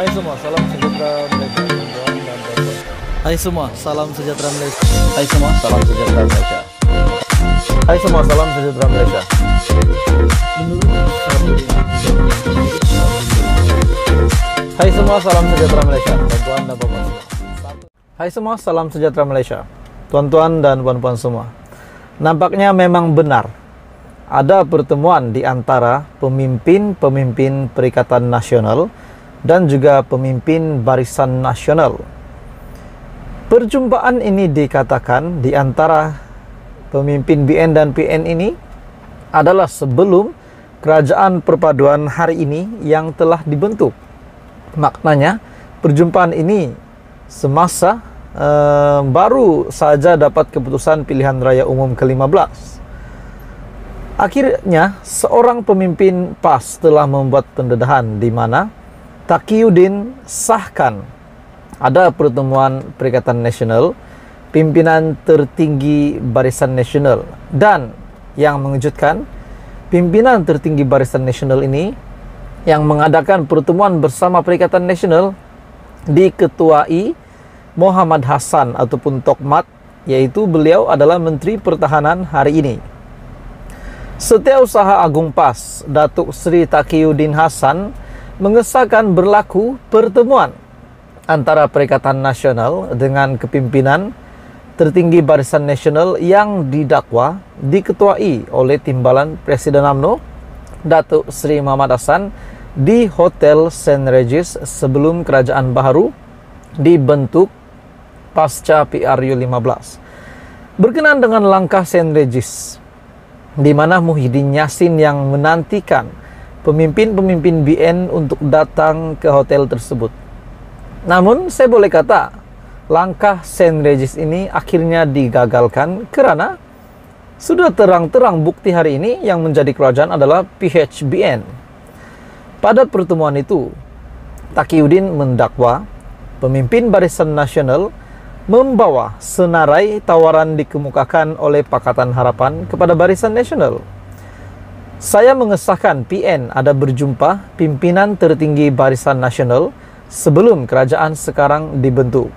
Hai semua, salam sejahtera Malaysia. Hai semua, salam sejahtera Malaysia. Hai semua, salam sejahtera Malaysia. Hai semua, salam sejahtera Malaysia. Hai semua, salam sejahtera Malaysia. Tuan-tuan dan puan semua. Hai semua, salam sejahtera Malaysia. Tuan-tuan dan puan-puan semua. Nampaknya memang benar ada pertemuan di antara pemimpin-pemimpin Perikatan Nasional dan juga pemimpin Barisan Nasional. Perjumpaan ini dikatakan di antara pemimpin BN dan PN ini adalah sebelum kerajaan perpaduan hari ini yang telah dibentuk. Maknanya, perjumpaan ini semasa uh, baru saja dapat keputusan pilihan raya umum ke-15. Akhirnya, seorang pemimpin PAS telah membuat pendedahan di mana Takiyuddin sahkan ada pertemuan Perikatan Nasional pimpinan tertinggi Barisan Nasional dan yang mengejutkan pimpinan tertinggi Barisan Nasional ini yang mengadakan pertemuan bersama Perikatan Nasional diketuai Muhammad Hasan ataupun Tokmat yaitu beliau adalah Menteri Pertahanan hari ini. Setiausaha Agung PAS Datuk Sri Takiyuddin Hasan mengesahkan berlaku pertemuan antara Perikatan Nasional dengan kepimpinan tertinggi Barisan Nasional yang didakwa diketuai oleh timbalan Presiden AMNO Datuk Seri Muhammad Hasan di Hotel St. Regis sebelum kerajaan Baharu dibentuk pasca PRU 15. Berkenaan dengan langkah St. Regis, di mana Muhyiddin Yassin yang menantikan pemimpin-pemimpin BN untuk datang ke hotel tersebut. Namun, saya boleh kata, langkah Saint Regis ini akhirnya digagalkan karena sudah terang-terang bukti hari ini yang menjadi kerajaan adalah PHBN. Pada pertemuan itu, Takiuddin mendakwa pemimpin Barisan Nasional membawa senarai tawaran dikemukakan oleh Pakatan Harapan kepada Barisan Nasional saya mengesahkan PN ada berjumpa pimpinan tertinggi Barisan Nasional sebelum kerajaan sekarang dibentuk.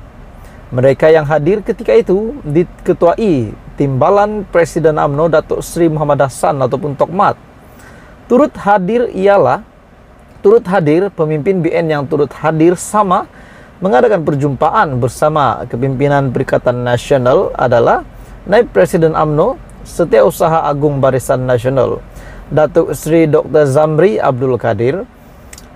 Mereka yang hadir ketika itu diketuai Timbalan Presiden AMNO Datuk Seri Muhammad Hasan ataupun Tokmat. Turut hadir ialah turut hadir pemimpin BN yang turut hadir sama mengadakan perjumpaan bersama kepimpinan Perikatan Nasional adalah Naib Presiden AMNO Setiausaha Agung Barisan Nasional Datuk Sri Dr. Zamri Abdul Kadir,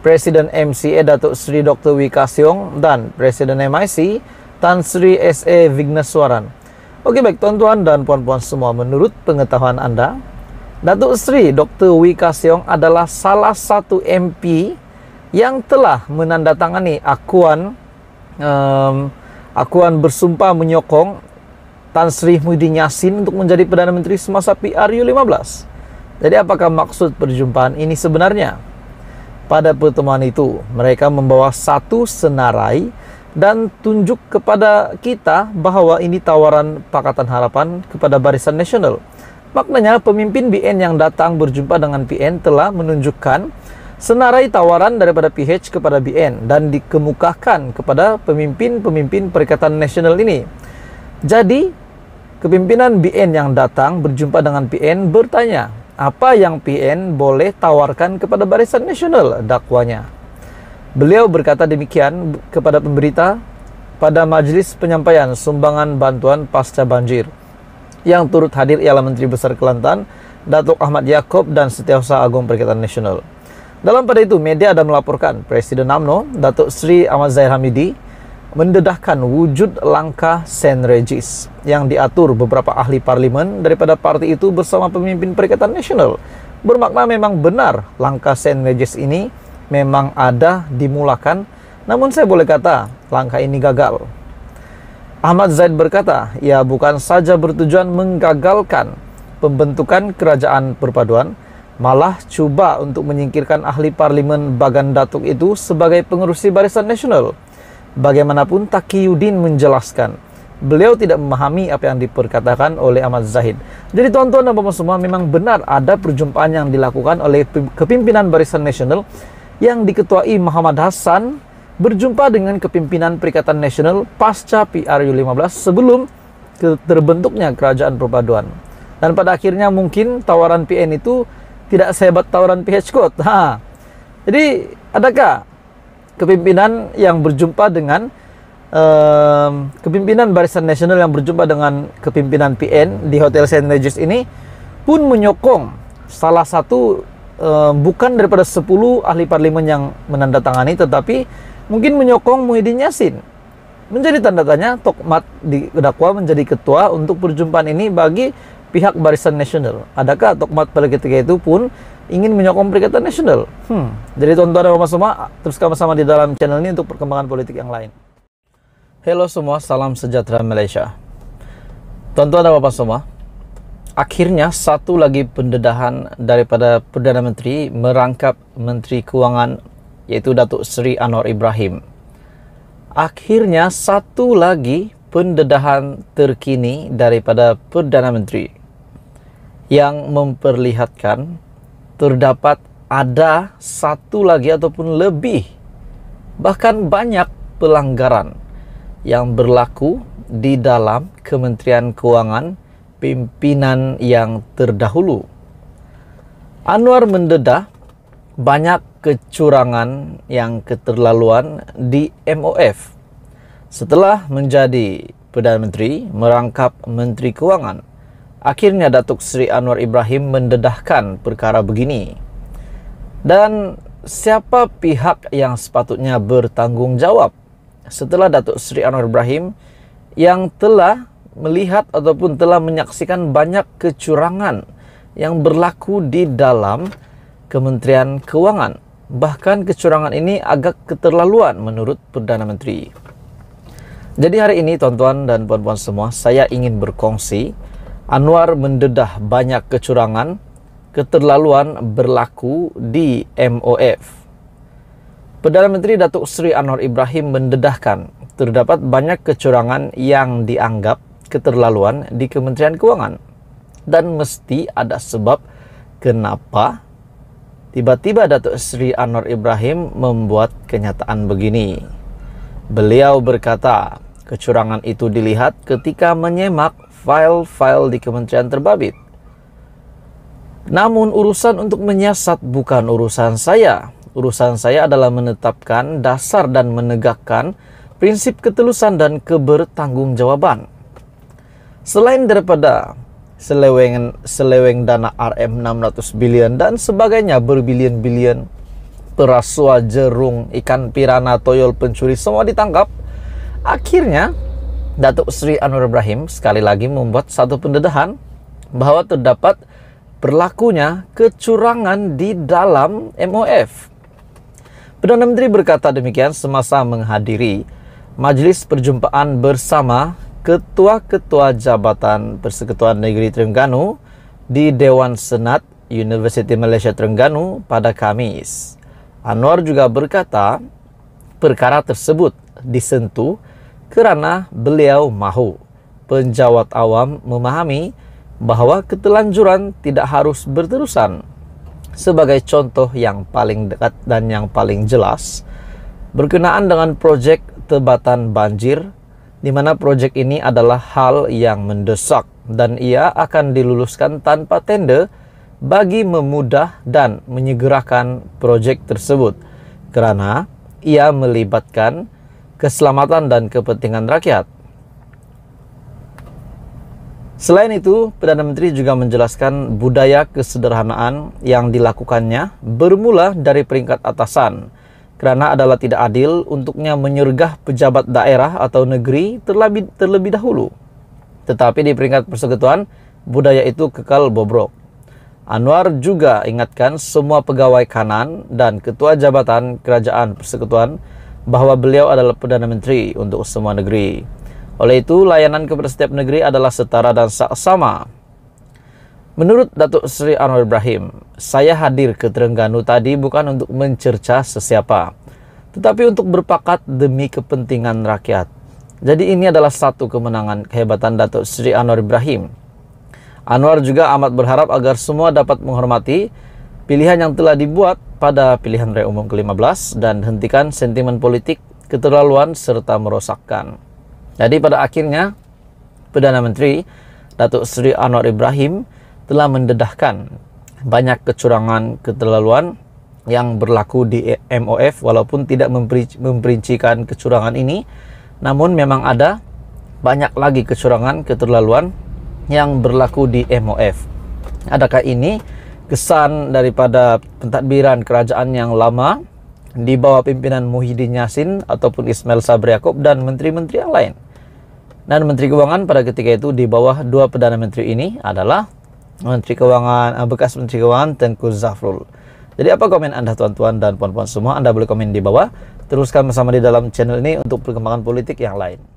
Presiden MCA Datuk Sri Dr. Wika Siong dan Presiden MIC Tan Sri S.A. Vigneswaran. Oke baik tuan-tuan dan puan-puan semua menurut pengetahuan Anda, Datuk Sri Dr. Wika Siong adalah salah satu MP yang telah menandatangani akuan um, akuan bersumpah menyokong Tan Sri Muhyiddin Yassin untuk menjadi Perdana Menteri semasa PRU 15. Jadi apakah maksud perjumpaan ini sebenarnya? Pada pertemuan itu, mereka membawa satu senarai dan tunjuk kepada kita bahwa ini tawaran Pakatan Harapan kepada Barisan Nasional. Maknanya pemimpin BN yang datang berjumpa dengan PN telah menunjukkan senarai tawaran daripada PH kepada BN dan dikemukakan kepada pemimpin-pemimpin Perikatan Nasional ini. Jadi, kepimpinan BN yang datang berjumpa dengan PN bertanya, apa yang PN boleh tawarkan kepada Barisan Nasional dakwanya. Beliau berkata demikian kepada pemberita pada majlis penyampaian sumbangan bantuan pasca banjir. Yang turut hadir ialah Menteri Besar Kelantan, Datuk Ahmad Yaakob dan Setiausaha Agung Perkhidmatan Nasional. Dalam pada itu, media ada melaporkan Presiden UMNO, Datuk Sri Ahmad Zahir Hamidi, mendedahkan wujud langkah Sen Regis yang diatur beberapa ahli parlimen daripada parti itu bersama pemimpin Perikatan Nasional. Bermakna memang benar langkah Sen Regis ini memang ada dimulakan, namun saya boleh kata langkah ini gagal. Ahmad Zaid berkata, ia bukan saja bertujuan menggagalkan pembentukan kerajaan perpaduan, malah cuba untuk menyingkirkan ahli parlimen Bagan Datuk itu sebagai pengerusi Barisan Nasional. Bagaimanapun Takiyudin menjelaskan, beliau tidak memahami apa yang diperkatakan oleh Ahmad Zahid. Jadi tuan-tuan dan bapak semua memang benar ada perjumpaan yang dilakukan oleh kepimpinan Barisan Nasional yang diketuai Muhammad Hasan berjumpa dengan kepimpinan Perikatan Nasional pasca PRU15 sebelum terbentuknya kerajaan perpaduan. Dan pada akhirnya mungkin tawaran PN itu tidak sehebat tawaran PH Code. Ha. Jadi adakah kepimpinan yang berjumpa dengan kepimpinan Barisan Nasional yang berjumpa dengan kepimpinan PN di Hotel Saint Regis ini pun menyokong salah satu bukan daripada 10 ahli parlimen yang menandatangani tetapi mungkin menyokong Muhyiddin Yassin menjadi tanda tanya Tokmat didakwa menjadi ketua untuk perjumpaan ini bagi pihak Barisan Nasional. Adakah Tokmat pada ketika itu pun ingin menyokong Perikatan Nasional? Hmm. Jadi tonton dan semua, terus kami sama di dalam channel ini untuk perkembangan politik yang lain. Halo semua, salam sejahtera Malaysia. Tonton dan bapak semua, akhirnya satu lagi pendedahan daripada Perdana Menteri merangkap Menteri Keuangan yaitu Datuk Seri Anwar Ibrahim. Akhirnya satu lagi pendedahan terkini daripada Perdana Menteri yang memperlihatkan terdapat ada satu lagi ataupun lebih bahkan banyak pelanggaran yang berlaku di dalam Kementerian Keuangan pimpinan yang terdahulu. Anwar mendedah banyak kecurangan yang keterlaluan di MOF setelah menjadi Perdana Menteri merangkap Menteri Keuangan Akhirnya Datuk Seri Anwar Ibrahim mendedahkan perkara begini. Dan siapa pihak yang sepatutnya bertanggung jawab setelah Datuk Seri Anwar Ibrahim yang telah melihat ataupun telah menyaksikan banyak kecurangan yang berlaku di dalam Kementerian Keuangan. Bahkan kecurangan ini agak keterlaluan menurut Perdana Menteri. Jadi hari ini tuan-tuan dan puan-puan semua, saya ingin berkongsi Anwar mendedah banyak kecurangan, keterlaluan berlaku di MOF. Perdana Menteri Datuk Seri Anwar Ibrahim mendedahkan terdapat banyak kecurangan yang dianggap keterlaluan di Kementerian Keuangan dan mesti ada sebab kenapa tiba-tiba Datuk Seri Anwar Ibrahim membuat kenyataan begini. Beliau berkata, kecurangan itu dilihat ketika menyemak file-file di kementerian terbabit. Namun urusan untuk menyiasat bukan urusan saya. Urusan saya adalah menetapkan dasar dan menegakkan prinsip ketelusan dan kebertanggungjawaban. Selain daripada seleweng seleweng dana RM 600 bilion dan sebagainya berbilion-bilion perasua jerung ikan pirana toyol pencuri semua ditangkap akhirnya Datuk Sri Anwar Ibrahim sekali lagi membuat satu pendedahan bahwa terdapat berlakunya kecurangan di dalam MOF. Perdana Menteri berkata demikian semasa menghadiri majlis Perjumpaan bersama Ketua-Ketua Jabatan Persekutuan Negeri Terengganu di Dewan Senat University Malaysia Terengganu pada Kamis. Anwar juga berkata, perkara tersebut disentuh kerana beliau mahu penjawat awam memahami bahwa ketelanjuran tidak harus berterusan. Sebagai contoh yang paling dekat dan yang paling jelas, berkenaan dengan projek tebatan banjir, di mana projek ini adalah hal yang mendesak dan ia akan diluluskan tanpa tender bagi memudah dan menyegerakan projek tersebut. kerana ia melibatkan keselamatan dan kepentingan rakyat. Selain itu, Perdana Menteri juga menjelaskan budaya kesederhanaan yang dilakukannya bermula dari peringkat atasan, karena adalah tidak adil untuknya menyergah pejabat daerah atau negeri terlebih, terlebih dahulu. Tetapi di peringkat persekutuan, budaya itu kekal bobrok. Anwar juga ingatkan semua pegawai kanan dan ketua jabatan kerajaan persekutuan bahwa beliau adalah Perdana Menteri untuk semua negeri. Oleh itu, layanan kepada setiap negeri adalah setara dan sama. Menurut Datuk Sri Anwar Ibrahim, saya hadir ke Terengganu tadi bukan untuk mencerca sesiapa, tetapi untuk berpakat demi kepentingan rakyat. Jadi ini adalah satu kemenangan kehebatan Datuk Sri Anwar Ibrahim. Anwar juga amat berharap agar semua dapat menghormati pilihan yang telah dibuat pada pilihan raya umum ke-15 dan hentikan sentimen politik keterlaluan serta merosakkan. Jadi pada akhirnya Perdana Menteri Datuk Seri Anwar Ibrahim telah mendedahkan banyak kecurangan keterlaluan yang berlaku di MOF walaupun tidak memperincikan kecurangan ini namun memang ada banyak lagi kecurangan keterlaluan yang berlaku di MOF. Adakah ini kesan daripada pentadbiran kerajaan yang lama di bawah pimpinan Muhyiddin Yassin ataupun Ismail Sabri Yaakob dan menteri-menteri yang lain. Dan Menteri Keuangan pada ketika itu di bawah dua Perdana Menteri ini adalah Menteri Keuangan, eh, bekas Menteri Keuangan Tengku Zafrul. Jadi apa komen Anda tuan-tuan dan puan-puan semua? Anda boleh komen di bawah. Teruskan bersama di dalam channel ini untuk perkembangan politik yang lain.